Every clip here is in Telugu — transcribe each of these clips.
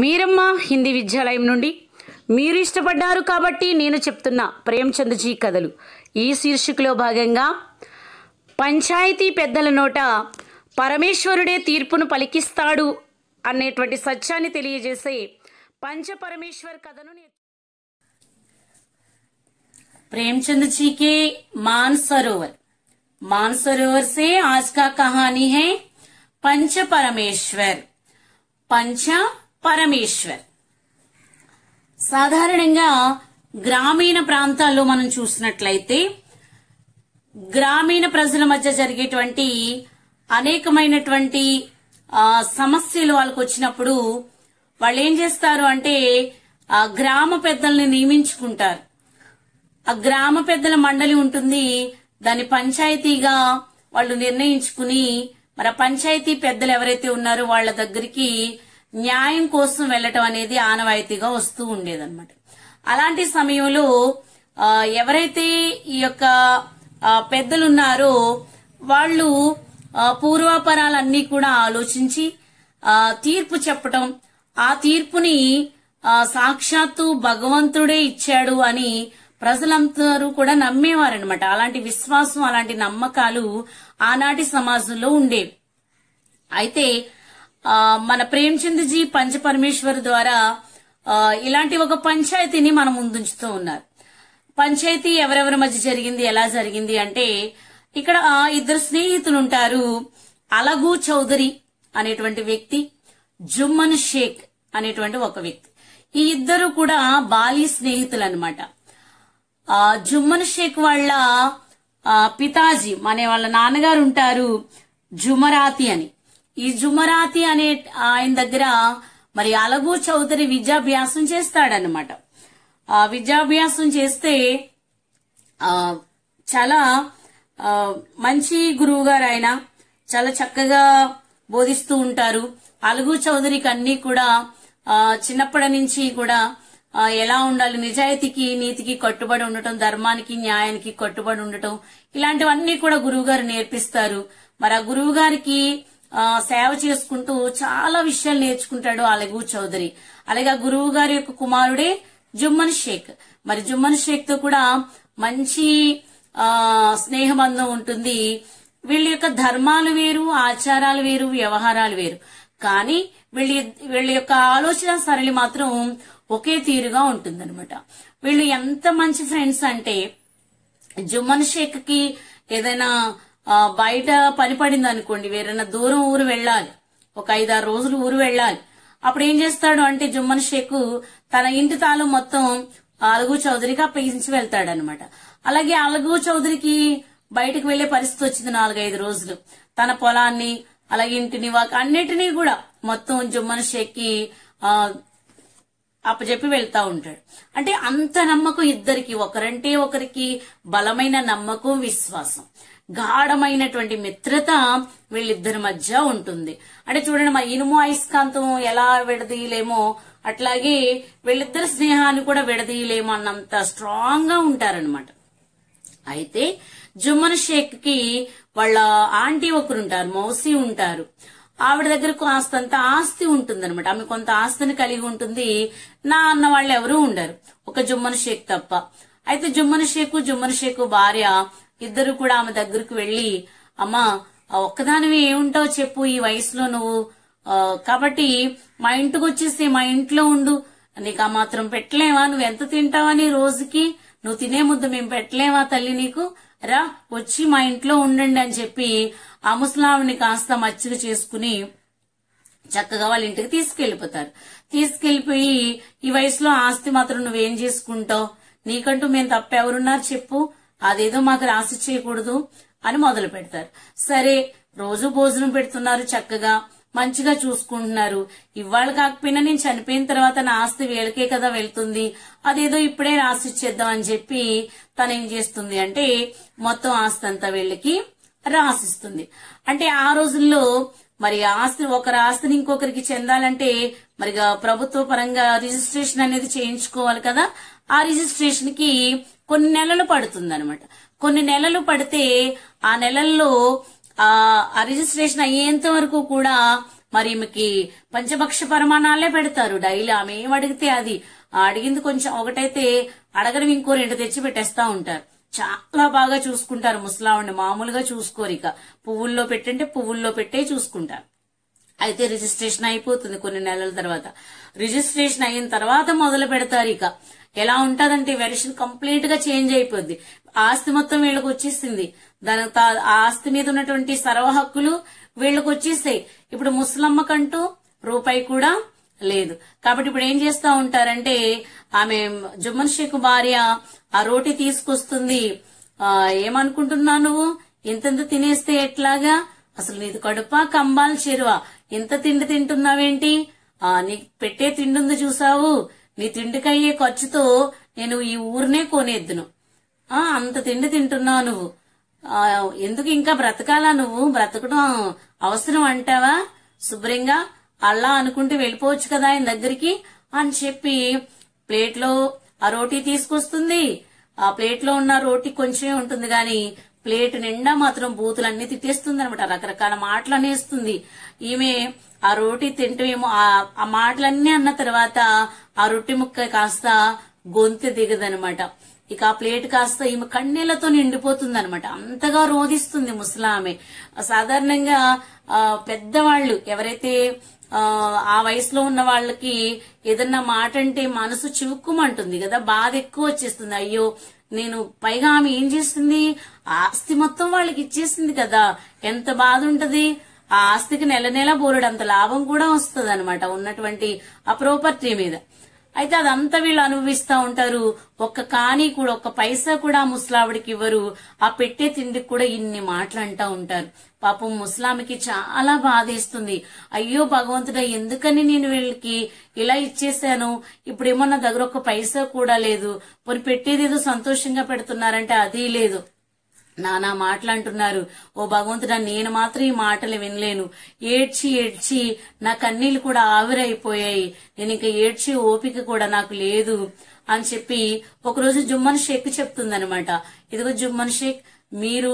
మీరమ్మ హిందీ విద్యాలయం నుండి మీరు ఇష్టపడ్డారు కాబట్టి నేను చెప్తున్న ప్రేమ్చంద్జీ కథలు ఈ శీర్షికలో భాగంగా పంచాయతీ పెద్దల నోట పరమేశ్వరుడే తీర్పును పలికిస్తాడు అనేటువంటి సత్యాన్ని తెలియజేసే పంచపరమేశ్వర్ కథను प्रेमचंद మాన్ సరోవర్ మాన్ సరోవర్ సే ఆజ్ కా కహానీ హే పంచ పరమేశ్వర్ పంచ పరమేశ్వర్ సాధారణంగా గ్రామీణ ప్రాంతాల్లో మనం చూసినట్లయితే గ్రామీణ ప్రజల మధ్య జరిగేటువంటి అనేకమైనటువంటి సమస్యలు వాళ్ళకు వచ్చినప్పుడు వాళ్ళు ఏం చేస్తారు అంటే ఆ గ్రామ పెద్దల్ని నియమించుకుంటారు ఆ గ్రామ పెద్దల మండలి ఉంటుంది దాన్ని పంచాయతీగా వాళ్ళు నిర్ణయించుకుని మరి పంచాయతీ పెద్దలు ఎవరైతే ఉన్నారో వాళ్ళ దగ్గరికి న్యాయం కోసం వెళ్లటం అనేది ఆనవాయితీగా వస్తూ ఉండేదన్నమాట అలాంటి సమయంలో ఎవరైతే ఈ యొక్క పెద్దలున్నారో వాళ్ళు పూర్వాపరాలన్నీ కూడా ఆలోచించి తీర్పు చెప్పటం ఆ తీర్పుని సాక్షాత్తు భగవంతుడే ఇచ్చాడు అని ప్రజలందరూ కూడా నమ్మేవారనమాట అలాంటి విశ్వాసం అలాంటి నమ్మకాలు ఆనాటి సమాజంలో ఉండేవి అయితే మన జీ పంచ పరమేశ్వర్ ద్వారా ఇలాంటి ఒక పంచాయతీని మనం ముందుంచుతూ ఉన్నారు పంచాయతీ ఎవరెవరి మధ్య జరిగింది ఎలా జరిగింది అంటే ఇక్కడ ఇద్దరు స్నేహితులు ఉంటారు అలగు చౌదరి అనేటువంటి వ్యక్తి జుమ్మన్ షేక్ అనేటువంటి ఒక వ్యక్తి ఈ ఇద్దరు కూడా బాలి స్నేహితులు అనమాట జుమ్మన్ షేక్ వాళ్ళ పితాజీ మన వాళ్ళ నాన్నగారు ఉంటారు జుమరాతి అని ఈ జుమరాతి అనే ఆయన దగ్గర మరి అలగు చౌదరి విద్యాభ్యాసం చేస్తాడనమాట ఆ విద్యాభ్యాసం చేస్తే ఆ చాలా మంచి గురువు గారు ఆయన చాలా చక్కగా బోధిస్తూ ఉంటారు అలుగు చౌదరికి అన్ని కూడా చిన్నప్పటి నుంచి కూడా ఎలా ఉండాలి నిజాయితీకి నీతికి కట్టుబడి ఉండటం ధర్మానికి న్యాయానికి కట్టుబడి ఉండటం ఇలాంటివన్నీ కూడా గురువు గారు నేర్పిస్తారు మరి ఆ గురువు గారికి సేవ చేసుకుంటూ చాలా విషయాలు నేర్చుకుంటాడు అలగు చౌదరి అలాగే గురువు గారి యొక్క కుమారుడే జుమ్మన్ షేక్ మరి జుమ్మన్ షేక్ తో కూడా మంచి స్నేహబంధం ఉంటుంది వీళ్ళ యొక్క ధర్మాలు వేరు ఆచారాలు వేరు వ్యవహారాలు వేరు కానీ వీళ్ళ వీళ్ళ యొక్క ఆలోచన సరళి మాత్రం ఒకే తీరుగా ఉంటుందన్నమాట వీళ్ళు ఎంత మంచి ఫ్రెండ్స్ అంటే జుమ్మన్ షేక్ కి ఏదైనా బయట పని పడింది అనుకోండి వేరైనా దూరం ఊరు వెళ్ళాలి ఒక ఐదారు రోజులు ఊరు వెళ్ళాలి అప్పుడు ఏం చేస్తాడు అంటే జుమ్మన్ షేక్ తన ఇంటి తాలు మొత్తం అలగు చౌదరికి అప్పగించి వెళ్తాడు అనమాట అలాగే అలగు చౌదరికి బయటకు వెళ్లే పరిస్థితి వచ్చింది నాలుగైదు రోజులు తన పొలాన్ని అలాగే ఇంటిని వాక అన్నిటినీ కూడా మొత్తం జుమ్మన్ షేక్ కి అప్పజెప్పి వెళ్తా ఉంటాడు అంటే అంత నమ్మకం ఇద్దరికి ఒకరంటే ఒకరికి బలమైన నమ్మకం విశ్వాసం గాఢమైనటువంటి మిత్రత వీళ్ళిద్దరి మధ్య ఉంటుంది అంటే చూడండి మా ఇనుము అయస్కాంతం ఎలా విడదీయలేమో అట్లాగే వీళ్ళిద్దరి స్నేహాన్ని కూడా విడదీయలేము అన్నంత స్ట్రాంగ్ గా ఉంటారనమాట అయితే జుమ్మన్ షేక్ కి వాళ్ళ ఆంటీ ఒకరు ఉంటారు మౌసి ఉంటారు ఆవిడ దగ్గర కాస్తంత ఆస్తి ఉంటుంది అనమాట ఆమె కొంత ఆస్తిని కలిగి ఉంటుంది నా అన్న వాళ్ళు ఎవరూ ఉండరు ఒక జుమ్మన్ షేక్ తప్ప అయితే జుమ్మన్ షేక్ జుమ్మన్ షేక్ భార్య ఇద్దరు కూడా ఆమె దగ్గరకు వెళ్లి అమ్మా ఒక్కదానివి ఏముంటావు చెప్పు ఈ వయసులో నువ్వు కాబట్టి మా ఇంటికి వచ్చేసి మా ఇంట్లో ఉండు నీకు ఆ మాత్రం పెట్టలేవా నువ్వు ఎంత తింటావని రోజుకి నువ్వు తినే ముద్దు మేము పెట్టలేవా తల్లి నీకు రా వచ్చి మా ఇంట్లో ఉండండి అని చెప్పి ఆ ముసలామిని కాస్త మచ్చిక చేసుకుని చక్కగా వాళ్ళ ఇంటికి తీసుకెళ్లిపోతారు తీసుకెళ్లిపోయి ఈ వయసులో ఆస్తి మాత్రం నువ్వేం చేసుకుంటావు నీకంటూ మేము తప్ప చెప్పు అదేదో మాకు రాసి చేయకూడదు అని మొదలు పెడతారు సరే రోజు భోజనం పెడుతున్నారు చక్కగా మంచిగా చూసుకుంటున్నారు ఇవాళ కాకపోయినా నేను చనిపోయిన తర్వాత నా ఆస్తి వీళ్ళకే కదా వెళ్తుంది అదేదో ఇప్పుడే రాసిచ్చేద్దాం అని చెప్పి తను ఏం చేస్తుంది అంటే మొత్తం ఆస్తి అంతా వీళ్ళకి రాసిస్తుంది అంటే ఆ రోజుల్లో మరి ఆస్తి ఒకరి ఆస్తిని ఇంకొకరికి చెందాలంటే మరిగా ప్రభుత్వ పరంగా రిజిస్ట్రేషన్ అనేది చేయించుకోవాలి కదా ఆ రిజిస్ట్రేషన్ కి కొన్ని నెలలు పడుతుందనమాట కొన్ని నెలలు పడితే ఆ నెలల్లో ఆ రిజిస్ట్రేషన్ అయ్యేంత వరకు కూడా మరి ఈమెకి పంచపక్ష పరిమాణాలే పెడతారు డైలీ ఆమె ఏం అడిగితే అది అడిగింది కొంచెం ఒకటైతే అడగడం ఇంకో రెండు తెచ్చి పెట్టేస్తా ఉంటారు చాలా బాగా చూసుకుంటారు ముసలావిడిని మామూలుగా చూసుకోరిక పువ్వుల్లో పెట్టంటే పువ్వుల్లో పెట్టే చూసుకుంటారు అయితే రిజిస్ట్రేషన్ అయిపోతుంది కొన్ని నెలల తర్వాత రిజిస్ట్రేషన్ అయిన తర్వాత మొదలు పెడతారు ఇక ఎలా ఉంటుందంటే వెరిషన్ కంప్లీట్ గా చేంజ్ అయిపోద్ది ఆస్తి మొత్తం వీళ్ళకి వచ్చేసింది దాని ఆస్తి మీద ఉన్నటువంటి సర్వ హక్కులు వీళ్ళకి వచ్చేస్తాయి ఇప్పుడు ముసలమ్మకంటూ రూపాయి కూడా లేదు కాబట్టి ఇప్పుడు ఏం చేస్తా ఉంటారంటే ఆమె జుమ్మన్ షేక్ భార్య ఆ రోటి తీసుకొస్తుంది ఏమనుకుంటున్నా నువ్వు ఇంతంత తినేస్తే ఎట్లాగా అసలు నీది కడుపా కంబాలు చెరువా ఇంత తిండి తింటున్నావేంటి నీకు పెట్టే తిండి ఉంది చూసావు నీ తిండికయ్యే ఖర్చుతో నేను ఈ ఊరినే కొనేద్దును ఆ అంత తిండి తింటున్నావు నువ్వు ఎందుకు ఇంకా బ్రతకాలా నువ్వు బ్రతకడం అవసరం అంటావా శుభ్రంగా అలా అనుకుంటే వెళ్ళిపోవచ్చు కదా ఆయన దగ్గరికి అని చెప్పి ప్లేట్లో ఆ రోటీ తీసుకొస్తుంది ఆ ప్లేట్లో ఉన్న రోటీ కొంచెమే ఉంటుంది గాని ప్లేట్ నిండా మాత్రం బూతులన్నీ తిట్టేస్తుంది అనమాట రకరకాల మాటలు అనేస్తుంది ఈమె ఆ రోటీ తింటేమో ఆ మాటలన్నీ అన్న తర్వాత ఆ రొట్టె ముక్క కాస్త గొంతు దిగదనమాట ఇక ఆ ప్లేట్ కాస్త ఈమె కన్నీళ్లతో నిండిపోతుంది అనమాట అంతగా రోధిస్తుంది ముసలామె సాధారణంగా పెద్దవాళ్ళు ఎవరైతే ఆ వయసులో ఉన్న వాళ్ళకి ఏదన్నా మాట అంటే మనసు చివుక్కుమంటుంది కదా బాధ ఎక్కువ వచ్చేస్తుంది అయ్యో నేను పైగా ఆమె ఏం చేసింది ఆస్తి మొత్తం వాళ్ళకి ఇచ్చేసింది కదా ఎంత బాధ ఉంటది ఆ ఆస్తికి నెల నెల అంత లాభం కూడా వస్తుంది అనమాట ఉన్నటువంటి ఆ ప్రాపర్టీ మీద అయితే అదంతా వీళ్ళు అనుభవిస్తా ఉంటారు ఒక్క కానీ కూడా ఒక్క పైసా కూడా ముసలావిడికి ఇవ్వరు ఆ పెట్టే తిండికి కూడా ఇన్ని మాటలు అంటా ఉంటారు పాపం ముస్లాంకి చాలా బాధేస్తుంది అయ్యో భగవంతుడా ఎందుకని నేను వీళ్ళకి ఇలా ఇచ్చేసాను ఇప్పుడేమో నా దగ్గర ఒక పైసా కూడా లేదు మరి పెట్టేదేదో సంతోషంగా పెడుతున్నారంటే అది లేదు నానా మాటలు అంటున్నారు ఓ భగవంతుడా నేను మాత్రం ఈ మాటలు వినలేను ఏడ్చి ఏడ్చి నా కన్నీళ్లు కూడా ఆవిరైపోయాయి నేను ఇంకా ఏడ్చి ఓపిక కూడా నాకు లేదు అని చెప్పి ఒకరోజు జుమ్మన్ షేక్ చెప్తుందనమాట ఇదిగో జుమ్మన్ షేక్ మీరు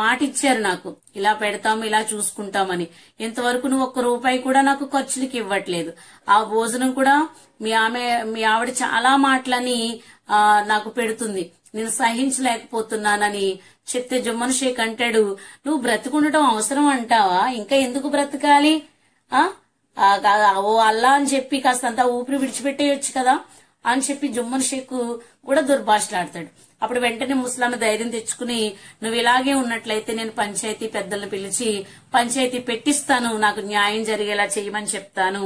మాటిచ్చారు నాకు ఇలా పెడతాము ఇలా చూసుకుంటామని ఇంతవరకు నువ్వు ఒక్క రూపాయి కూడా నాకు ఖర్చులకి ఇవ్వట్లేదు ఆ భోజనం కూడా మీ ఆమె మీ ఆవిడ చాలా మాటలని నాకు పెడుతుంది నేను సహించలేకపోతున్నానని చెప్తే జమ్మన్ షేక్ అంటాడు నువ్వు బ్రతుకుండటం అవసరం అంటావా ఇంకా ఎందుకు బ్రతకాలి ఓ అల్లా అని చెప్పి కాస్తంతా ఊపిరి విడిచిపెట్టేయొచ్చు కదా అని చెప్పి జమ్మన్ షేక్ కూడా దుర్భాషలాడతాడు అప్పుడు వెంటనే ముసలామె ధైర్యం తెచ్చుకుని నువ్వు ఇలాగే ఉన్నట్లయితే నేను పంచాయతీ పెద్దలను పిలిచి పంచాయతీ పెట్టిస్తాను నాకు న్యాయం జరిగేలా చేయమని చెప్తాను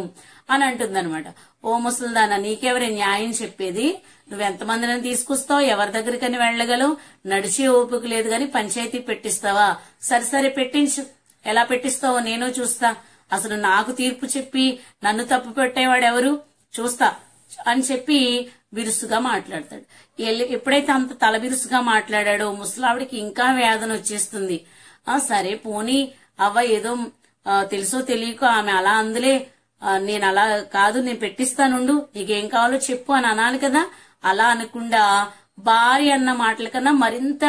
అని అంటుందనమాట ఓ ముసలిదాన నీకెవరే న్యాయం చెప్పేది నువ్వెంతమందిని తీసుకొస్తావు ఎవరి దగ్గరికని వెళ్లగలవు నడిచే ఓపిక లేదు గాని పంచాయతీ పెట్టిస్తావా సరే సరే పెట్టించు ఎలా పెట్టిస్తావో నేను చూస్తా అసలు నాకు తీర్పు చెప్పి నన్ను తప్పు పెట్టేవాడెవరు చూస్తా అని చెప్పి విరుసుగా మాట్లాడతాడు ఎప్పుడైతే అంత తల బిరుసుగా మాట్లాడాడో ముసలావిడికి ఇంకా వేదన వచ్చేస్తుంది ఆ సరే పోనీ అవ్వ ఏదో తెలుసో తెలియకో ఆమె అలా అందులే నేను అలా కాదు నేను పెట్టిస్తానుండు నీకేం కావాలో చెప్పు అని అనాలి కదా అలా అనకుండా భార్య అన్న మాటల కన్నా మరింత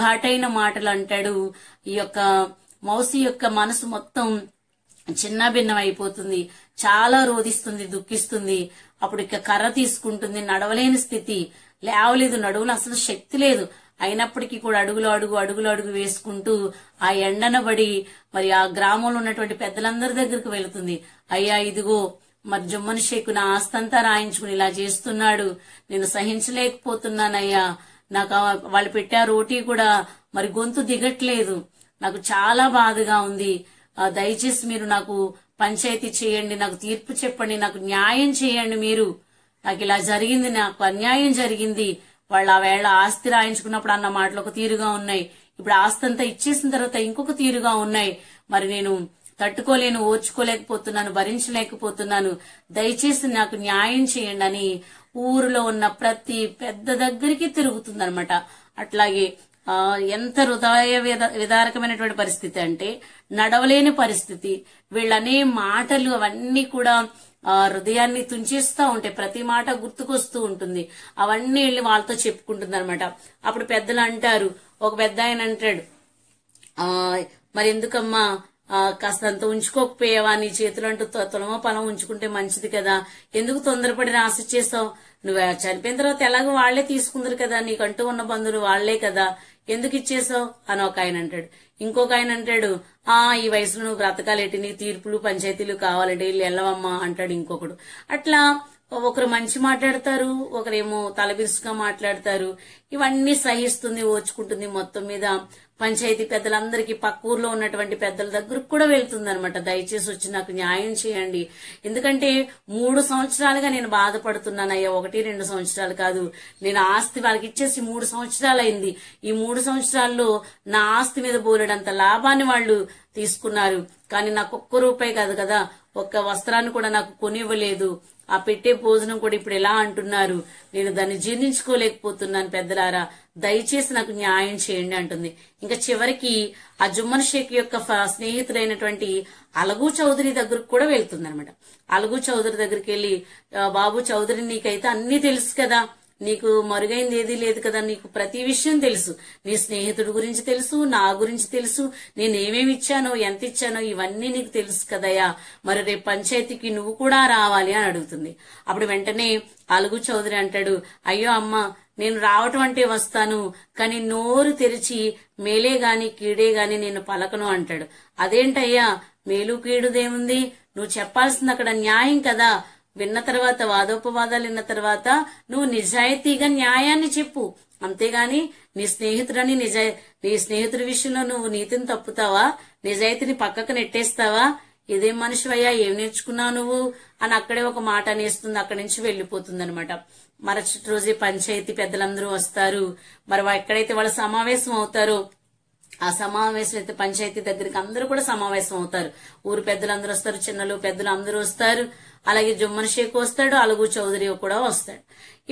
ఘాటైన మాటలు అంటాడు ఈ యొక్క మౌసి యొక్క మనసు మొత్తం చిన్న భిన్నం అయిపోతుంది చాలా రోధిస్తుంది దుఃఖిస్తుంది అప్పుడు ఇక కర్ర తీసుకుంటుంది నడవలేని స్థితి లేవలేదు నడువులు అసలు శక్తి లేదు అయినప్పటికీ కూడా అడుగులు అడుగు అడుగులు అడుగు వేసుకుంటూ ఆ ఎండనబడి మరి ఆ గ్రామంలో ఉన్నటువంటి పెద్దలందరి దగ్గరికి వెళుతుంది అయ్యా ఇదిగో మరి జమ్మని షేకు నా ఆస్తంతా రాయించుకుని ఇలా చేస్తున్నాడు నేను సహించలేకపోతున్నానయ్యా నాకు వాళ్ళు పెట్టే రోటీ కూడా మరి గొంతు దిగట్లేదు నాకు చాలా బాధగా ఉంది దయచేసి మీరు నాకు పంచాయతీ చేయండి నాకు తీర్పు చెప్పండి నాకు న్యాయం చేయండి మీరు నాకు ఇలా జరిగింది నాకు అన్యాయం జరిగింది వాళ్ళు ఆ వేళ ఆస్తి రాయించుకున్నప్పుడు అన్న మాటలు ఒక తీరుగా ఉన్నాయి ఇప్పుడు ఆస్తి అంతా ఇచ్చేసిన తర్వాత ఇంకొక తీరుగా ఉన్నాయి మరి నేను తట్టుకోలేను ఓర్చుకోలేకపోతున్నాను భరించలేకపోతున్నాను దయచేసి నాకు న్యాయం చేయండి అని ఊరిలో ఉన్న ప్రతి పెద్ద దగ్గరికి తిరుగుతుందనమాట అట్లాగే ఎంత హృదయ విదారకమైనటువంటి పరిస్థితి అంటే నడవలేని పరిస్థితి వీళ్ళనే మాటలు అవన్నీ కూడా హృదయాన్ని తుంచేస్తూ ఉంటాయి ప్రతి మాట గుర్తుకొస్తూ ఉంటుంది అవన్నీ వెళ్ళి వాళ్ళతో చెప్పుకుంటుంది అనమాట అప్పుడు పెద్దలు అంటారు ఒక పెద్ద ఆయన అంటాడు మరి ఎందుకమ్మా కాస్తంత ఉంచుకోకపోయావా నీ చేతులు అంటూ తులమ పొలం ఉంచుకుంటే మంచిది కదా ఎందుకు తొందరపడి ఆశ చేస్తావు నువ్వు చనిపోయిన తర్వాత ఎలాగో వాళ్లే తీసుకుందరు కదా నీకంటూ ఉన్న బంధువులు వాళ్లే కదా ఎందుకు ఇచ్చేసావు అని ఒక ఆయన అంటాడు ఇంకొక ఆయన అంటాడు ఆ ఈ వయసులో నువ్వు బ్రతకాలేటి నీ తీర్పులు పంచాయతీలు కావాలంటే వీళ్ళు వెళ్ళవమ్మా అంటాడు ఇంకొకడు అట్లా ఒకరు మంచి మాట్లాడతారు ఒకరేమో తలబిరుసుగా మాట్లాడతారు ఇవన్నీ సహిస్తుంది ఓచుకుంటుంది మొత్తం మీద పంచాయతీ పెద్దలందరికీ పక్క ఊర్లో ఉన్నటువంటి పెద్దల దగ్గరకు కూడా వెళ్తుందనమాట దయచేసి వచ్చి నాకు న్యాయం చేయండి ఎందుకంటే మూడు సంవత్సరాలుగా నేను బాధపడుతున్నాను అయ్యా ఒకటి రెండు సంవత్సరాలు కాదు నేను ఆస్తి వాళ్ళకి ఇచ్చేసి మూడు సంవత్సరాలైంది ఈ మూడు సంవత్సరాల్లో నా ఆస్తి మీద బోలెడంత లాభాన్ని వాళ్ళు తీసుకున్నారు కానీ నాకు ఒక్క రూపాయి కాదు కదా ఒక్క వస్త్రాన్ని కూడా నాకు కొనివ్వలేదు ఆ పెట్టే భోజనం కూడా ఇప్పుడు ఎలా అంటున్నారు నేను దాన్ని జీర్ణించుకోలేకపోతున్నాను పెద్దలారా దయచేసి నాకు న్యాయం చేయండి అంటుంది ఇంకా చివరికి ఆ జుమ్మన్ షేక్ యొక్క స్నేహితుడైనటువంటి అలగు చౌదరి దగ్గరకు కూడా వెళ్తుంది అనమాట అలగు చౌదరి దగ్గరికి వెళ్ళి బాబు చౌదరి నీకైతే అన్ని తెలుసు కదా నీకు మరుగైంది ఏదీ లేదు కదా నీకు ప్రతి విషయం తెలుసు నీ స్నేహితుడి గురించి తెలుసు నా గురించి తెలుసు నేనేమేమి ఇచ్చానో ఎంత ఇచ్చానో ఇవన్నీ నీకు తెలుసు కదయ్యా మరి రేపు పంచాయతీకి నువ్వు కూడా రావాలి అని అడుగుతుంది అప్పుడు వెంటనే అలుగు చౌదరి అంటాడు అయ్యో అమ్మ నేను రావటం అంటే వస్తాను కానీ నోరు తెరిచి మేలే గాని కీడే గాని నేను పలకను అంటాడు అదేంటయ్యా మేలు కీడుదేముంది నువ్వు చెప్పాల్సింది అక్కడ న్యాయం కదా విన్న తర్వాత వాదోపవాదాలు విన్న తర్వాత నువ్వు నిజాయితీగా న్యాయాన్ని చెప్పు అంతేగాని నీ స్నేహితుడని నిజా నీ స్నేహితుడి విషయంలో నువ్వు నీతిని తప్పుతావా నిజాయితీని పక్కకు నెట్టేస్తావా మనిషి అయ్యా ఏం నేర్చుకున్నావు నువ్వు అని అక్కడే ఒక మాట అనేస్తుంది అక్కడి నుంచి వెళ్లిపోతుంది అనమాట మరుసటి రోజే పంచాయతీ పెద్దలందరూ వస్తారు మరి ఎక్కడైతే వాళ్ళు సమావేశం అవుతారో ఆ సమావేశం అయితే పంచాయతీ దగ్గరికి అందరూ కూడా సమావేశం అవుతారు ఊరు పెద్దలు అందరూ వస్తారు చిన్నలు పెద్దలు అందరూ వస్తారు అలాగే జుమ్మన్ షేక్ వస్తాడు అలుగు చౌదరి కూడా వస్తాడు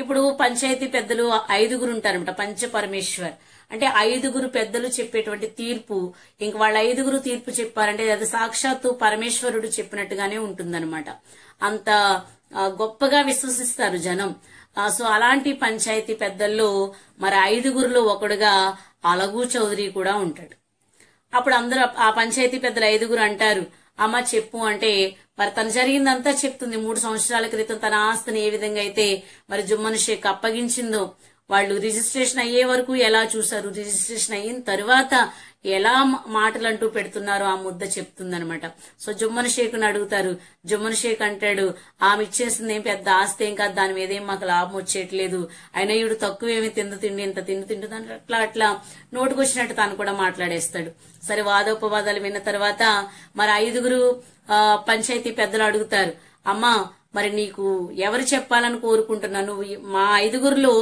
ఇప్పుడు పంచాయతీ పెద్దలు ఐదుగురు ఉంటారనమాట పంచ పరమేశ్వర్ అంటే ఐదుగురు పెద్దలు చెప్పేటువంటి తీర్పు ఇంక వాళ్ళ ఐదుగురు తీర్పు చెప్పారంటే అది సాక్షాత్తు పరమేశ్వరుడు చెప్పినట్టుగానే ఉంటుందన్నమాట అంత గొప్పగా విశ్వసిస్తారు జనం సో అలాంటి పంచాయతీ పెద్దల్లో మరి ఐదుగురులో ఒకడుగా అలగు చౌదరి కూడా ఉంటాడు అప్పుడు అందరూ ఆ పంచాయతీ పెద్దలు ఐదుగురు అంటారు అమ్మ చెప్పు అంటే మరి తను జరిగిందంతా చెప్తుంది మూడు సంవత్సరాల క్రితం తన ఆస్తిని ఏ విధంగా అయితే మరి జుమ్మను షేక్ అప్పగించిందో వాళ్ళు రిజిస్ట్రేషన్ అయ్యే వరకు ఎలా చూశారు రిజిస్ట్రేషన్ అయిన తర్వాత ఎలా మాటలు అంటూ పెడుతున్నారో ఆ ముద్ద చెప్తుందనమాట సో షేక్ ను అడుగుతారు జుమ్మన్ షేక్ అంటాడు ఆమె ఇచ్చేసింది ఏం పెద్ద ఆస్తి ఏం కాదు దాని మీద ఏం మాకు లాభం వచ్చేయట్లేదు అయినా ఈడు తక్కువ ఏమి తిండి తిండి ఇంత తిండి తిండి అట్లా అట్లా నోటుకొచ్చినట్టు తాను కూడా మాట్లాడేస్తాడు సరే వాదోపవాదాలు విన్న తర్వాత మరి ఐదుగురు పంచాయతీ పెద్దలు అడుగుతారు అమ్మా మరి నీకు ఎవరు చెప్పాలని కోరుకుంటున్నా నువ్వు మా ఐదుగురులో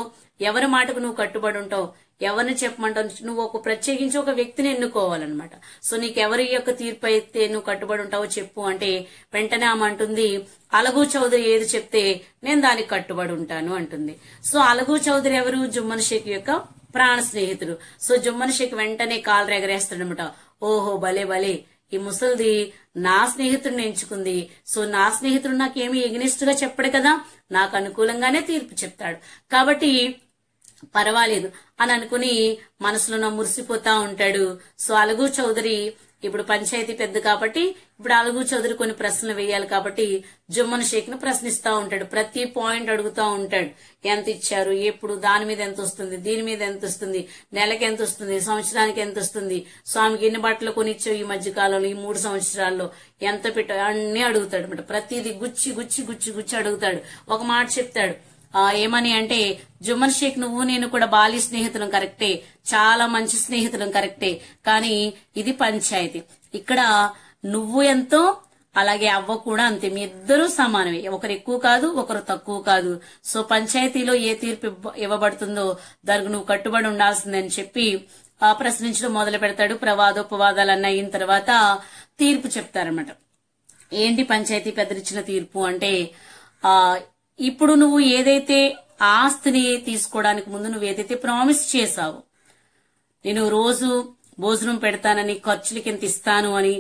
ఎవరి మాటకు నువ్వు కట్టుబడి ఉంటావు ఎవరిని చెప్పమంటావు నువ్వు ఒక ప్రత్యేకించి ఒక వ్యక్తిని ఎన్నుకోవాలన్నమాట సో నీకు ఎవరి యొక్క తీర్పు అయితే నువ్వు కట్టుబడి ఉంటావో చెప్పు అంటే వెంటనే ఆమె అంటుంది అలగు చౌదరి ఏది చెప్తే నేను దానికి కట్టుబడి ఉంటాను అంటుంది సో అలగు చౌదరి ఎవరు జుమ్మన్ షేక్ యొక్క ప్రాణ స్నేహితుడు సో జుమ్మన్ షేక్ వెంటనే కాలు అనమాట ఓహో భలే భలే ఈ ముసలిది నా స్నేహితుడిని ఎంచుకుంది సో నా స్నేహితుడు నాకేమి ఎగ్నెస్ట్ గా చెప్పడు కదా నాకు అనుకూలంగానే తీర్పు చెప్తాడు కాబట్టి పర్వాలేదు అని అనుకుని మనసులో మురిసిపోతా ఉంటాడు సో అలగు చౌదరి ఇప్పుడు పంచాయతీ పెద్ద కాబట్టి ఇప్పుడు అలుగు కొన్ని ప్రశ్నలు వేయాలి కాబట్టి జుమ్మన్ షేక్ ను ప్రశ్నిస్తా ఉంటాడు ప్రతి పాయింట్ అడుగుతా ఉంటాడు ఎంత ఇచ్చారు ఎప్పుడు దాని మీద ఎంత వస్తుంది దీని మీద ఎంత వస్తుంది నెలకి ఎంత వస్తుంది సంవత్సరానికి ఎంత వస్తుంది స్వామికి ఎన్ని బట్టలు కొనిచ్చావు ఈ మధ్య కాలంలో ఈ మూడు సంవత్సరాల్లో ఎంత పెట్ట అన్ని అడుగుతాడు అనమాట ప్రతిది గుచ్చి గుచ్చి గుచ్చి గుచ్చి అడుగుతాడు ఒక మాట చెప్తాడు ఏమని అంటే జుమన్ షేక్ నువ్వు నేను కూడా బాలి స్నేహితులం కరెక్టే చాలా మంచి స్నేహితులం కరెక్టే కానీ ఇది పంచాయతీ ఇక్కడ నువ్వు ఎంతో అలాగే అవ్వ కూడా అంతే మీ ఇద్దరూ సమానమే ఒకరు ఎక్కువ కాదు ఒకరు తక్కువ కాదు సో పంచాయతీలో ఏ తీర్పు ఇవ్వబడుతుందో దానికి నువ్వు కట్టుబడి ఉండాల్సిందని చెప్పి ఆ ప్రశ్నించడం మొదలు పెడతాడు ప్రవాదోపవాదాలన్న అయిన తర్వాత తీర్పు చెప్తారనమాట ఏంటి పంచాయతీ పెద్దరిచ్చిన తీర్పు అంటే ఆ ఇప్పుడు నువ్వు ఏదైతే ఆస్తిని తీసుకోవడానికి ముందు నువ్వు ఏదైతే ప్రామిస్ చేశావు నేను రోజు భోజనం పెడతానని ఖర్చులకి ఎంత ఇస్తాను అని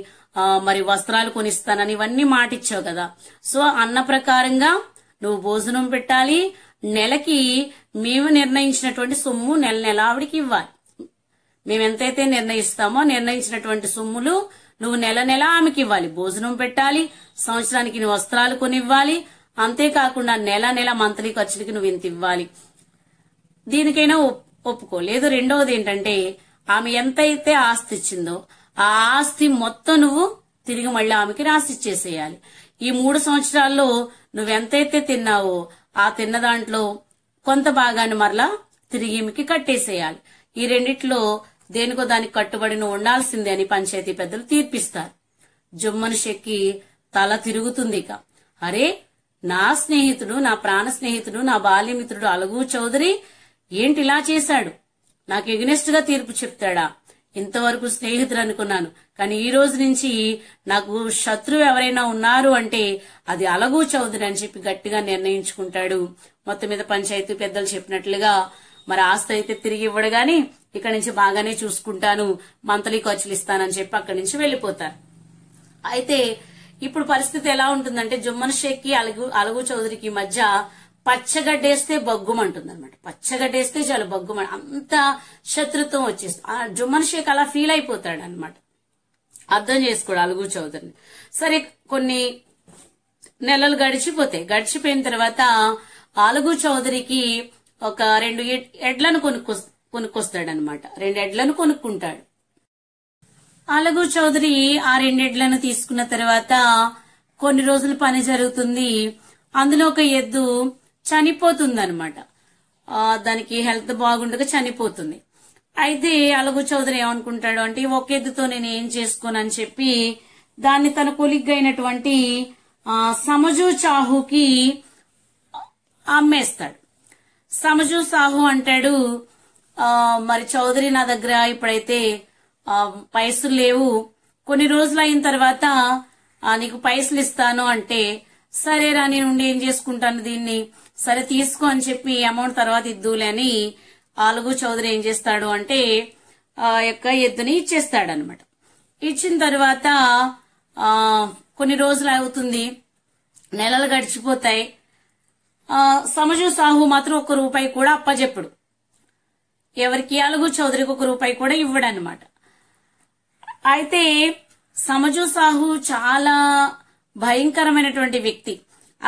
మరి వస్త్రాలు కొనిస్తానని ఇవన్నీ మాటిచ్చావు కదా సో అన్న ప్రకారంగా నువ్వు భోజనం పెట్టాలి నెలకి మేము నిర్ణయించినటువంటి సొమ్ము నెల నెల ఆవిడికి ఇవ్వాలి మేము ఎంతైతే నిర్ణయిస్తామో నిర్ణయించినటువంటి సొమ్ములు నువ్వు నెల నెల ఆమెకి ఇవ్వాలి భోజనం పెట్టాలి సంవత్సరానికి నువ్వు వస్త్రాలు కొనివ్వాలి అంతేకాకుండా నెల నెల మంత్లీ ఖర్చులకి నువ్వు ఇంత ఇవ్వాలి దీనికైనా ఒప్పుకో లేదు రెండవది ఏంటంటే ఆమె ఎంతైతే ఆస్తి ఇచ్చిందో ఆ ఆస్తి మొత్తం నువ్వు తిరిగి మళ్ళీ ఆమెకి రాసిచ్చేసేయాలి ఈ మూడు సంవత్సరాల్లో నువ్వెంతైతే తిన్నావో ఆ తిన్న దాంట్లో కొంత భాగాన్ని మరలా తిరిగి ఈమెకి కట్టేసేయాలి ఈ రెండిట్లో దేనికో దానికి కట్టుబడి నువ్వు ఉండాల్సిందే అని పంచాయతీ పెద్దలు తీర్పిస్తారు జుమ్మను శక్కి తల తిరుగుతుంది ఇక అరే నా స్నేహితుడు నా ప్రాణ స్నేహితుడు నా బాల్యమిత్రుడు అలుగు చౌదరి ఏంటి ఇలా చేశాడు నాకు ఎగ్నెస్ట్ గా తీర్పు చెప్తాడా ఇంతవరకు స్నేహితులు అనుకున్నాను కానీ ఈ రోజు నుంచి నాకు శత్రువు ఎవరైనా ఉన్నారు అంటే అది అలగు చౌదరి అని చెప్పి గట్టిగా నిర్ణయించుకుంటాడు మొత్తం మీద పంచాయతీ పెద్దలు చెప్పినట్లుగా మరి ఆస్తి అయితే తిరిగి ఇవ్వడు గాని ఇక్కడి నుంచి బాగానే చూసుకుంటాను మంత్లీ ఖర్చులు ఇస్తానని చెప్పి అక్కడి నుంచి వెళ్లిపోతారు అయితే ఇప్పుడు పరిస్థితి ఎలా ఉంటుందంటే జుమ్మన్ షేక్ కి అలగు అలగు చౌదరికి మధ్య పచ్చగడ్డేస్తే బగ్గుమంటుంది అనమాట పచ్చగడ్డేస్తే చాలా బగ్గుమంట అంత శత్రుత్వం వచ్చేస్తుంది ఆ జుమ్మన్ షేక్ అలా ఫీల్ అయిపోతాడు అనమాట అర్థం చేసుకోడు అలుగు చౌదరిని సరే కొన్ని నెలలు గడిచిపోతాయి గడిచిపోయిన తర్వాత ఆలుగు చౌదరికి ఒక రెండు ఎడ్లను కొనుక్కొస్తాడు అనమాట రెండు ఎడ్లను కొనుక్కుంటాడు ఆలగు చౌదరి ఆ రెండెడ్లను తీసుకున్న తర్వాత కొన్ని రోజులు పని జరుగుతుంది అందులో ఒక ఎద్దు చనిపోతుంది అనమాట దానికి హెల్త్ బాగుండక చనిపోతుంది అయితే అలగు చౌదరి ఏమనుకుంటాడు అంటే ఒక ఎద్దుతో నేను ఏం చేసుకోనని చెప్పి దాన్ని తన కొలిగ్గైనటువంటి సమజు చాహుకి అమ్మేస్తాడు సమజు సాహు అంటాడు మరి చౌదరి నా దగ్గర ఇప్పుడైతే పైసలు లేవు కొన్ని రోజులు అయిన తర్వాత నీకు పైసలు ఇస్తాను అంటే సరేరా నేను ఏం చేసుకుంటాను దీన్ని సరే తీసుకో అని చెప్పి అమౌంట్ తర్వాత ఇద్దులే అని ఆలుగు చౌదరి ఏం చేస్తాడు అంటే ఆ యొక్క ఎద్దుని ఇచ్చేస్తాడు అనమాట ఇచ్చిన తర్వాత ఆ కొన్ని రోజులు అవుతుంది నెలలు గడిచిపోతాయి సమజు సాహు మాత్రం ఒక రూపాయి కూడా అప్పజెప్పుడు ఎవరికి అలుగు చౌదరికి ఒక రూపాయి కూడా ఇవ్వడనమాట అయితే సమజు సాహు చాలా భయంకరమైనటువంటి వ్యక్తి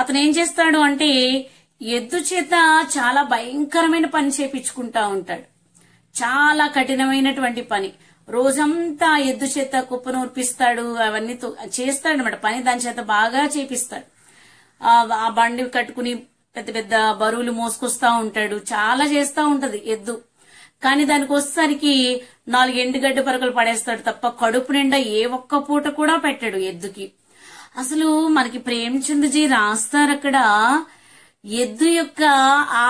అతను ఏం చేస్తాడు అంటే ఎద్దు చేత చాలా భయంకరమైన పని చేపించుకుంటా ఉంటాడు చాలా కఠినమైనటువంటి పని రోజంతా ఎద్దు చేత కుప్పను ఉర్పిస్తాడు అవన్నీ చేస్తాడు అనమాట పని దాని చేత బాగా చేపిస్తాడు ఆ బండి కట్టుకుని పెద్ద పెద్ద బరువులు మోసుకొస్తా ఉంటాడు చాలా చేస్తా ఉంటది ఎద్దు కానీ దానికి వచ్చేసరికి నాలుగు ఎండుగడ్డ పరకలు పడేస్తాడు తప్ప కడుపు నిండా ఏ ఒక్క పూట కూడా పెట్టాడు ఎద్దుకి అసలు మనకి ప్రేమచంద్రజీ రాస్తారు అక్కడ ఎద్దు యొక్క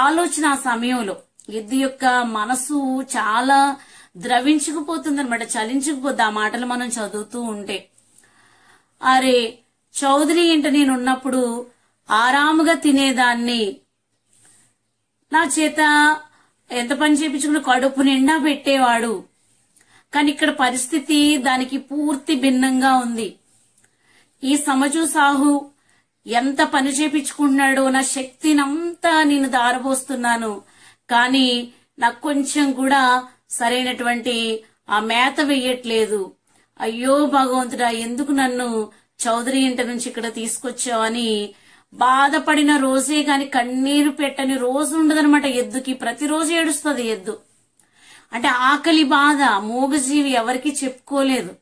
ఆలోచన సమయంలో ఎద్దు యొక్క మనసు చాలా ద్రవించుకుపోతుంది అనమాట చలించుకుపోద్ది ఆ మాటలు మనం చదువుతూ ఉంటే అరే చౌదరి ఇంట నేనున్నప్పుడు ఆరాముగా తినేదాన్ని నా చేత ఎంత పని చేయించుకుని కడుపు నిండా పెట్టేవాడు కానీ ఇక్కడ పరిస్థితి దానికి పూర్తి భిన్నంగా ఉంది ఈ సమజు సాహు ఎంత పని చేపించుకుంటున్నాడో నా శక్తినంతా నేను దారబోస్తున్నాను కానీ నాకు కొంచెం కూడా సరైనటువంటి ఆ మేత వెయ్యట్లేదు అయ్యో భగవంతుడా ఎందుకు నన్ను చౌదరి ఇంటి నుంచి ఇక్కడ తీసుకొచ్చావని బాధపడిన రోజే గాని కన్నీరు పెట్టని రోజు ఉండదనమాట ఎద్దుకి ప్రతిరోజు ఏడుస్తుంది ఎద్దు అంటే ఆకలి బాధ మూగజీవి ఎవరికి చెప్పుకోలేదు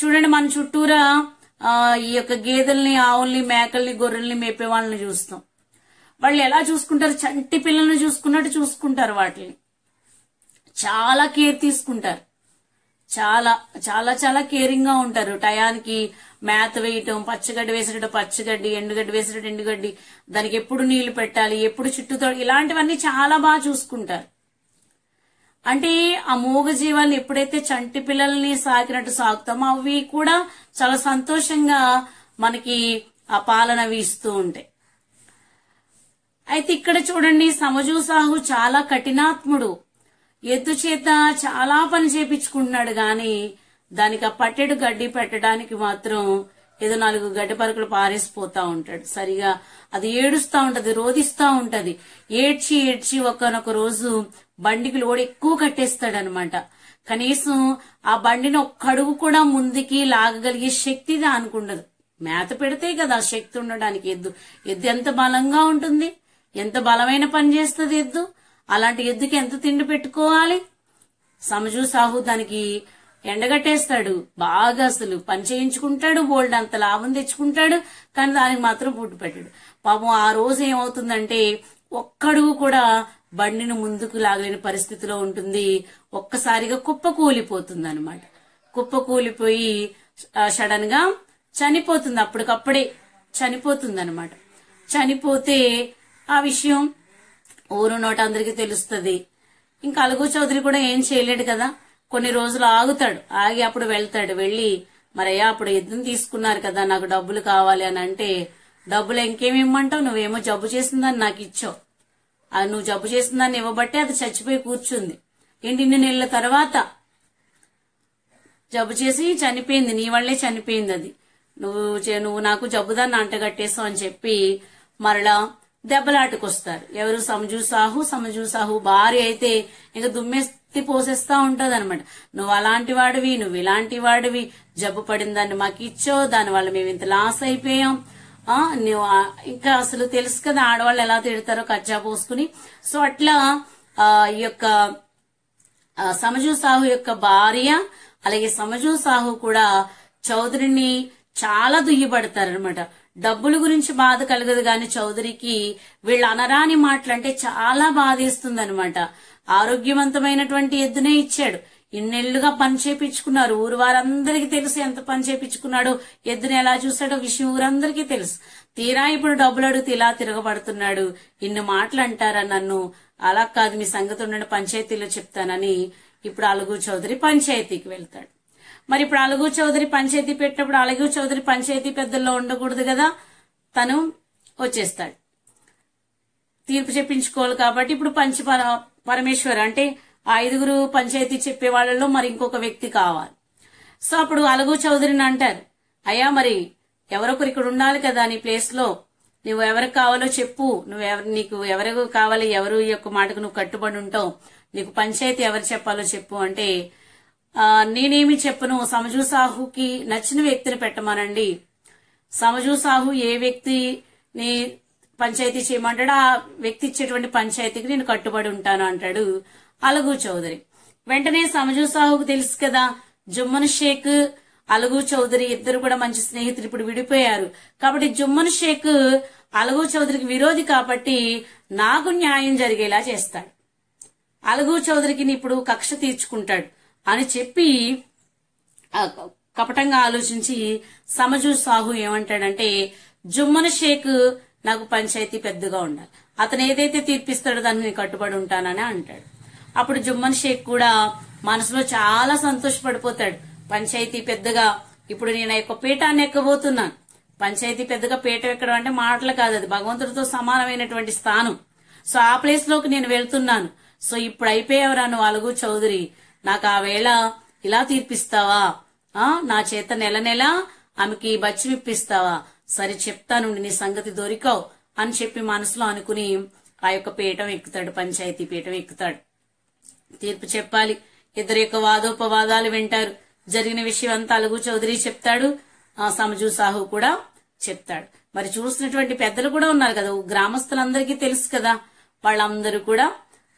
చూడండి మన చుట్టూరా ఈ యొక్క గేదెల్ని ఆవుల్ని మేకల్ని గొర్రెల్ని మేపే వాళ్ళని చూస్తాం వాళ్ళు ఎలా చూసుకుంటారు చంటి పిల్లల్ని చూసుకున్నట్టు చూసుకుంటారు వాటిని చాలా కేర్ తీసుకుంటారు చాలా చాలా చాలా కేరింగ్ గా ఉంటారు టయానికి మేత వేయటం పచ్చగడ్డి వేసేటట్టు పచ్చగడ్డి ఎండుగడ్డి వేసేటట్టు ఎండుగడ్డి దానికి ఎప్పుడు నీళ్లు పెట్టాలి ఎప్పుడు చుట్టూ ఇలాంటివన్నీ చాలా బాగా చూసుకుంటారు అంటే ఆ మూగ జీవాలను ఎప్పుడైతే చంటి పిల్లల్ని సాకినట్టు సాకుతామో అవి కూడా చాలా సంతోషంగా మనకి ఆ పాలన వీస్తూ ఉంటాయి అయితే ఇక్కడ చూడండి సమజూ సాహు చాలా కఠినాత్ముడు ఎద్దు చేత చాలా పని చేపించుకుంటున్నాడు గాని దానికి ఆ పట్టెడు గడ్డి పెట్టడానికి మాత్రం ఏదో నాలుగు గడ్డ పరుకులు పారేసిపోతా ఉంటాడు సరిగా అది ఏడుస్తా ఉంటది రోధిస్తా ఉంటది ఏడ్చి ఏడ్చి ఒకనొక రోజు బండికి లోడ్ ఎక్కువ కట్టేస్తాడు అనమాట కనీసం ఆ బండిని ఒక్కడుగు కూడా ముందుకి లాగగలిగే శక్తి అనుకుండదు మేత పెడితే కదా ఆ శక్తి ఉండడానికి ఎద్దు ఎద్దు ఎంత బలంగా ఉంటుంది ఎంత బలమైన పని చేస్తుంది ఎద్దు అలాంటి ఎద్దుకి ఎంత తిండి పెట్టుకోవాలి సమజు సాహు దానికి ఎండగట్టేస్తాడు బాగా అసలు పని చేయించుకుంటాడు బోల్డ్ అంత లాభం తెచ్చుకుంటాడు కానీ దానికి మాత్రం పుట్టు పెట్టాడు పాపం ఆ రోజు ఏమవుతుందంటే ఒక్కడుగు కూడా బండిని ముందుకు లాగలేని పరిస్థితిలో ఉంటుంది ఒక్కసారిగా కుప్ప కూలిపోతుంది అనమాట కుప్ప కూలిపోయి సడన్ గా చనిపోతుంది అప్పటికప్పుడే చనిపోతుంది అనమాట చనిపోతే ఆ విషయం ఊరు నోట అందరికి తెలుస్తుంది ఇంకా అలుగు చౌదరి కూడా ఏం చేయలేడు కదా కొన్ని రోజులు ఆగుతాడు ఆగి అప్పుడు వెళ్తాడు వెళ్ళి మరయ్యా అప్పుడు యుద్ధం తీసుకున్నారు కదా నాకు డబ్బులు కావాలి అని అంటే డబ్బులు ఇంకేమి ఇమ్మంటావు నువ్వేమో జబ్బు చేసిందని నాకు ఇచ్చావు అది నువ్వు జబ్బు చేసిందని ఇవ్వబట్టే అది చచ్చిపోయి కూర్చుంది ఏంటి ఇన్ని నెలల తర్వాత జబ్బు చేసి చనిపోయింది నీ వల్లే చనిపోయింది అది నువ్వు నువ్వు నాకు జబ్బుదాన్ని అంటగట్టేసావు అని చెప్పి మరలా దెబ్బలాటకొస్తారు ఎవరు సమజూ సాహు సమజూ సాహు భార్య అయితే ఇంకా దుమ్మే ఎత్తి పోసేస్తా ఉంటది అనమాట నువ్వు అలాంటి వాడివి నువ్వు ఇలాంటి వాడివి జబ్బు పడిందాన్ని మాకు ఇచ్చో దాని వల్ల మేము ఇంత లాస్ అయిపోయాం ఆ నువ్వు ఇంకా అసలు తెలుసు కదా ఆడవాళ్ళు ఎలా తిడతారో కచ్చా పోసుకుని సో అట్లా ఆ ఈ యొక్క సమజు సాహు యొక్క భార్య అలాగే సమజు సాహు కూడా చౌదరిని చాలా దుయ్యబడతారనమాట డబ్బుల గురించి బాధ కలగదు గాని చౌదరికి వీళ్ళ అనరాని మాటలు అంటే చాలా బాధేస్తుంది అనమాట ఆరోగ్యవంతమైనటువంటి ఎద్దునే ఇచ్చాడు ఇన్నేళ్లుగా పని చేపించుకున్నారు ఊరు వారందరికీ తెలుసు ఎంత పని చేపించుకున్నాడో ఎద్దుని ఎలా చూశాడో విషయం ఊరందరికీ తెలుసు తీరా ఇప్పుడు డబ్బులు అడిగితే ఇలా తిరగబడుతున్నాడు ఇన్ని మాటలు అంటారా నన్ను అలా కాదు మీ సంగతి ఉండండి పంచాయతీలో చెప్తానని ఇప్పుడు అలుగు చౌదరి పంచాయతీకి వెళ్తాడు మరి ఇప్పుడు అలుగు చౌదరి పంచాయతీ పెట్టినప్పుడు అలుగు చౌదరి పంచాయతీ పెద్దల్లో ఉండకూడదు కదా తను వచ్చేస్తాడు తీర్పు చెప్పించుకోవాలి కాబట్టి ఇప్పుడు పంచ పరమేశ్వర్ అంటే ఆ ఐదుగురు పంచాయతీ చెప్పే వాళ్ళలో మరి ఇంకొక వ్యక్తి కావాలి సో అప్పుడు అలగు చౌదరిని అంటారు అయ్యా మరి ఎవరొకరు ఇక్కడ ఉండాలి కదా నీ ప్లేస్ లో నువ్వు ఎవరికి కావాలో చెప్పు నువ్వు ఎవరు నీకు ఎవరికి కావాలి ఎవరు ఈ యొక్క మాటకు నువ్వు కట్టుబడి ఉంటావు నీకు పంచాయతీ ఎవరు చెప్పాలో చెప్పు అంటే నేనేమి చెప్పను సమజూ సాహుకి నచ్చిన వ్యక్తిని పెట్టమానండి సమజూ సాహు ఏ వ్యక్తిని పంచాయతీ చేయమంటాడు ఆ వ్యక్తి ఇచ్చేటువంటి పంచాయతీకి నేను కట్టుబడి ఉంటాను అంటాడు అలగు చౌదరి వెంటనే సమజు సాహుకు తెలుసు కదా జుమ్మన్ షేక్ అలగు చౌదరి ఇద్దరు కూడా మంచి స్నేహితులు ఇప్పుడు విడిపోయారు కాబట్టి జుమ్మన్ షేక్ అలగు చౌదరికి విరోధి కాబట్టి నాకు న్యాయం జరిగేలా చేస్తాడు అలగు చౌదరికి ఇప్పుడు కక్ష తీర్చుకుంటాడు అని చెప్పి కపటంగా ఆలోచించి సమజు సాహు ఏమంటాడంటే జుమ్మన్ షేక్ నాకు పంచాయతీ పెద్దగా ఉండాలి అతను ఏదైతే తీర్పిస్తాడో దాన్ని నేను కట్టుబడి ఉంటానని అంటాడు అప్పుడు జుమ్మన్ షేక్ కూడా మనసులో చాలా సంతోషపడిపోతాడు పంచాయతీ పెద్దగా ఇప్పుడు నేను ఆ యొక్క పీఠాన్ని ఎక్కబోతున్నాను పంచాయతీ పెద్దగా పీఠం ఎక్కడం అంటే మాటలు కాదు అది భగవంతుడితో సమానమైనటువంటి స్థానం సో ఆ ప్లేస్ లోకి నేను వెళ్తున్నాను సో ఇప్పుడు అయిపోయేవరాను నువ్వు అలుగు చౌదరి నాకు ఆ వేళ ఇలా తీర్పిస్తావా నా చేత నెల నెల ఆమెకి బచ్చిమిప్పిస్తావా సరే చెప్తాను నీ సంగతి దొరికావు అని చెప్పి మనసులో అనుకుని ఆ యొక్క పీఠం ఎక్కుతాడు పంచాయతీ పీఠం ఎక్కుతాడు తీర్పు చెప్పాలి ఇద్దరు యొక్క వాదోపవాదాలు వింటారు జరిగిన విషయం అంతా అలుగు చౌదరి చెప్తాడు సమజు సాహు కూడా చెప్తాడు మరి చూసినటువంటి పెద్దలు కూడా ఉన్నారు కదా గ్రామస్తులందరికీ తెలుసు కదా వాళ్ళందరూ కూడా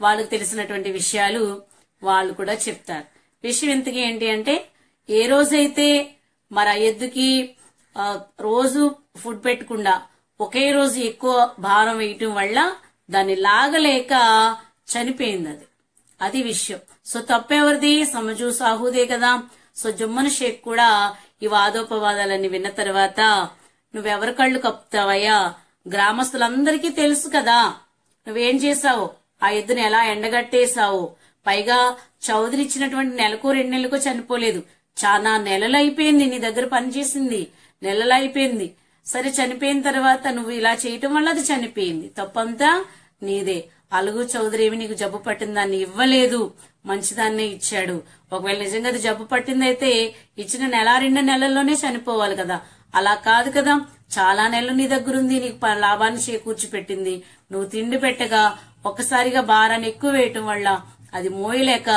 వాళ్ళకు తెలిసినటువంటి విషయాలు వాళ్ళు కూడా చెప్తారు విషయం ఇంతకీ ఏంటి అంటే ఏ రోజైతే మరి ఆ ఎద్దుకి రోజు ఫుడ్ పెట్టకుండా ఒకే రోజు ఎక్కువ భారం వేయటం వల్ల దాన్ని లాగలేక చనిపోయింది అది అది విషయం సో తప్పెవరిది సమజూ సాహుదే కదా సో జమ్మన్ షేక్ కూడా ఈ వాదోపవాదాలన్నీ విన్న తర్వాత నువ్వెవరి కళ్ళు కప్పుతావయ్యా గ్రామస్తులందరికీ తెలుసు కదా నువ్వేం చేశావు ఆ ఎద్దును ఎలా ఎండగట్టేశావు పైగా చౌదరి ఇచ్చినటువంటి నెలకు రెండు నెలలకు చనిపోలేదు చాలా నెలలు అయిపోయింది నీ దగ్గర పనిచేసింది నెలలైపోయింది సరే చనిపోయిన తర్వాత నువ్వు ఇలా చేయటం వల్ల అది చనిపోయింది తప్పంతా నీదే అలుగు చౌదరి ఏమి నీకు జబ్బు పట్టిందాన్ని ఇవ్వలేదు మంచిదాన్నే ఇచ్చాడు ఒకవేళ నిజంగా అది జబ్బు పట్టిందైతే ఇచ్చిన నెల రెండు నెలల్లోనే చనిపోవాలి కదా అలా కాదు కదా చాలా నెలలు నీ దగ్గరుంది నీకు లాభాన్ని చేకూర్చి పెట్టింది నువ్వు తిండి పెట్టగా ఒక్కసారిగా భారాన్ని ఎక్కువ వేయటం వల్ల అది మోయలేక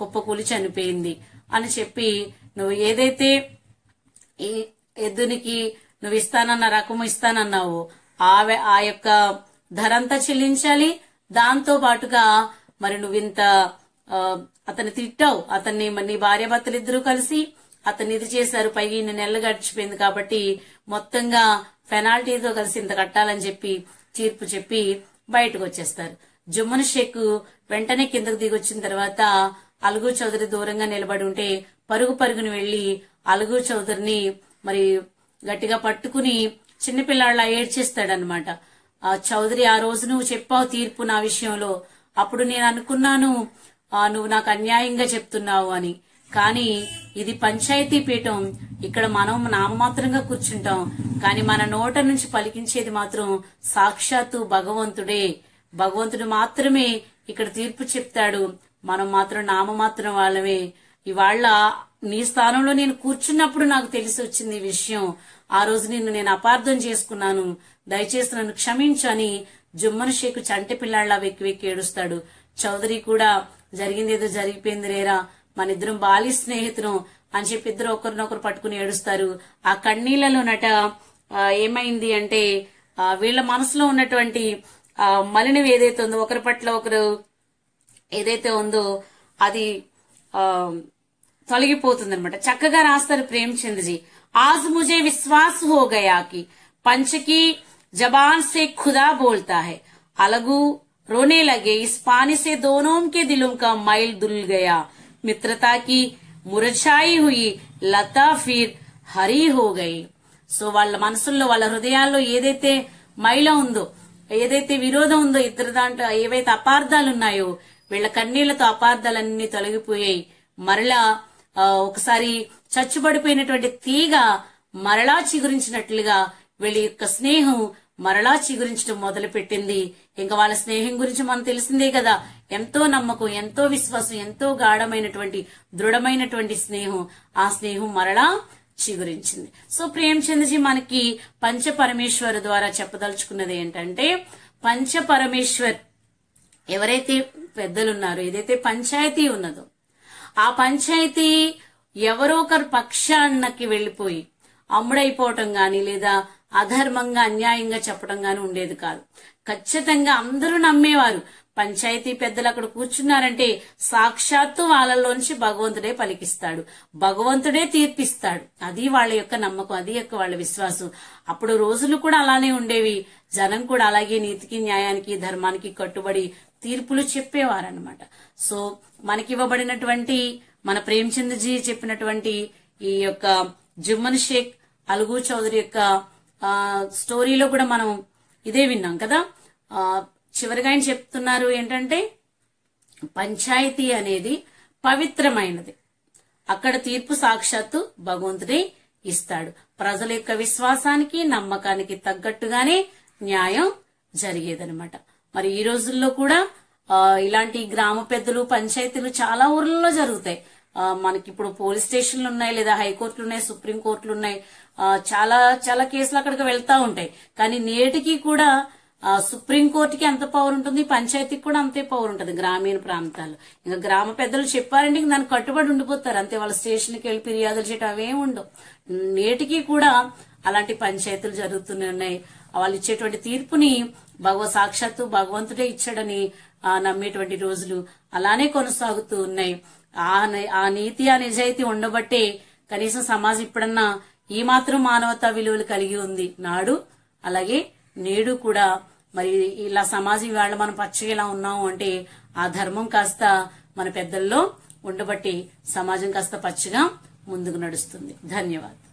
కుప్పకూలి చనిపోయింది అని చెప్పి నువ్వు ఏదైతే ఎద్దునికి నువ్వు ఇస్తానన్న రకము ఇస్తానన్నావు ఆవే ఆ యొక్క ధరంతా చెల్లించాలి దాంతో పాటుగా మరి నువ్వింత అతన్ని తిట్టావు అతన్ని నీ భార్య భర్తలిద్దరూ కలిసి అతన్ని ఇది చేశారు పైగా ఇన్ని నెలలు గడిచిపోయింది కాబట్టి మొత్తంగా పెనాల్టీతో కలిసి ఇంత కట్టాలని చెప్పి తీర్పు చెప్పి బయటకు వచ్చేస్తారు జుమ్మన్ షేక్ వెంటనే కిందకు వచ్చిన తర్వాత అలుగు చౌదరి దూరంగా నిలబడి ఉంటే పరుగు పరుగును వెళ్లి అలుగు చౌదరిని మరి గట్టిగా పట్టుకుని చిన్నపిల్లాళ్ళ ఏడ్చేస్తాడనమాట ఆ చౌదరి ఆ రోజు నువ్వు చెప్పావు తీర్పు నా విషయంలో అప్పుడు నేను అనుకున్నాను నువ్వు నాకు అన్యాయంగా చెప్తున్నావు అని కానీ ఇది పంచాయతీ పీఠం ఇక్కడ మనం నామమాత్రంగా కూర్చుంటాం కానీ మన నోట నుంచి పలికించేది మాత్రం సాక్షాత్తు భగవంతుడే భగవంతుడు మాత్రమే ఇక్కడ తీర్పు చెప్తాడు మనం మాత్రం నామమాత్రం వాళ్ళమే ఇవాళ్ళ నీ స్థానంలో నేను కూర్చున్నప్పుడు నాకు తెలిసి వచ్చింది ఈ విషయం ఆ రోజు నిన్ను నేను అపార్థం చేసుకున్నాను దయచేసి నన్ను క్షమించని జుమ్మన్ షేక్ చంటి పిల్లాళ్ళ వెక్కి వెక్కి ఏడుస్తాడు చౌదరి కూడా జరిగింది ఏదో జరిగిపోయింది రేరా మన ఇద్దరం బాలి స్నేహితులం అని చెప్పి ఇద్దరు ఒకరినొకరు పట్టుకుని ఏడుస్తారు ఆ నట ఏమైంది అంటే వీళ్ళ మనసులో ఉన్నటువంటి మలినవి ఏదైతే ఉందో ఒకరి పట్ల ఒకరు ఏదైతే ఉందో అది తొలగిపోతుందనమాట చక్కగా రాస్తారు ప్రేమచంద్రజీ ఆజ్ ముజే విశ్వాస్ హో గయాకి పంచకి జబాన్ సే ఖుదా బోల్తా హై అలగు रोने लगे इस पानी से दोनों के दिलों का माइल दुल गया मित्रता की మురచాయి హుయి లతా ఫీర్ హరి హో గయి సో వాళ్ళ మనసుల్లో వాళ్ళ హృదయాల్లో ఏదైతే మైల ఉందో ఏదైతే విరోధం ఉందో ఇద్దరు దాంట్లో ఏవైతే అపార్థాలున్నాయో వీళ్ళ కన్నీళ్లతో అపార్థాలన్నీ తొలగిపోయాయి మరలా ఒకసారి చచ్చుబడిపోయినటువంటి తీగ మరలా చిగురించినట్లుగా వీళ్ళ యొక్క స్నేహం మరలా చిగురించడం మొదలుపెట్టింది ఇంకా వాళ్ళ స్నేహం గురించి మనం తెలిసిందే కదా ఎంతో నమ్మకం ఎంతో విశ్వాసం ఎంతో గాఢమైనటువంటి దృఢమైనటువంటి స్నేహం ఆ స్నేహం మరలా చిగురించింది సో ప్రేమచంద్రజీ మనకి పంచపరమేశ్వర్ ద్వారా చెప్పదలుచుకున్నది ఏంటంటే పంచపరమేశ్వర్ ఎవరైతే పెద్దలున్నారో ఏదైతే పంచాయతీ ఉన్నదో ఆ పంచాయతీ ఎవరో ఒకరు పక్షాన్నకి వెళ్లిపోయి అమ్ముడైపోవటం గాని లేదా అధర్మంగా అన్యాయంగా చెప్పడం గాని ఉండేది కాదు ఖచ్చితంగా అందరూ నమ్మేవారు పంచాయతీ పెద్దలు అక్కడ కూర్చున్నారంటే సాక్షాత్తు వాళ్ళలోంచి భగవంతుడే పలికిస్తాడు భగవంతుడే తీర్పిస్తాడు అది వాళ్ళ యొక్క నమ్మకం అది యొక్క వాళ్ళ విశ్వాసం అప్పుడు రోజులు కూడా అలానే ఉండేవి జనం కూడా అలాగే నీతికి న్యాయానికి ధర్మానికి కట్టుబడి తీర్పులు చెప్పేవారనమాట సో మనకివ్వబడినటువంటి మన ప్రేమ్చంద్జీ చెప్పినటువంటి ఈ యొక్క జుమ్మన్ షేక్ అలుగు చౌదరి యొక్క స్టోరీలో కూడా మనం ఇదే విన్నాం కదా చివరిగా ఆయన చెప్తున్నారు ఏంటంటే పంచాయతీ అనేది పవిత్రమైనది అక్కడ తీర్పు సాక్షాత్తు భగవంతుడే ఇస్తాడు ప్రజల యొక్క విశ్వాసానికి నమ్మకానికి తగ్గట్టుగానే న్యాయం జరిగేదనమాట మరి ఈ రోజుల్లో కూడా ఇలాంటి గ్రామ పెద్దలు పంచాయతీలు చాలా ఊర్లలో జరుగుతాయి మనకి ఇప్పుడు పోలీస్ స్టేషన్లు ఉన్నాయి లేదా హైకోర్టులు ఉన్నాయి సుప్రీం కోర్టులు ఉన్నాయి చాలా చాలా కేసులు అక్కడికి వెళ్తా ఉంటాయి కానీ నేటికి కూడా సుప్రీం కోర్టుకి ఎంత పవర్ ఉంటుంది పంచాయతీకి కూడా అంతే పవర్ ఉంటుంది గ్రామీణ ప్రాంతాల్లో ఇంకా గ్రామ పెద్దలు చెప్పారంటే దాన్ని కట్టుబడి ఉండిపోతారు అంతే వాళ్ళ స్టేషన్కి వెళ్ళి ఫిర్యాదులు చేయటం అవేం ఉండవు నేటికి కూడా అలాంటి పంచాయతీలు జరుగుతూనే ఉన్నాయి వాళ్ళు ఇచ్చేటువంటి తీర్పుని భగవ సాక్షాత్తు భగవంతుడే ఇచ్చాడని నమ్మేటువంటి రోజులు అలానే కొనసాగుతూ ఉన్నాయి ఆ నీతి ఆ నిజాయితీ ఉండబట్టే కనీసం సమాజం ఇప్పుడన్నా ఈ మాత్రం మానవతా విలువలు కలిగి ఉంది నాడు అలాగే నేడు కూడా మరి ఇలా సమాజం వాళ్ళు మనం పచ్చగా ఉన్నాము అంటే ఆ ధర్మం కాస్త మన పెద్దల్లో ఉండబట్టి సమాజం కాస్త పచ్చగా ముందుకు నడుస్తుంది ధన్యవాదాలు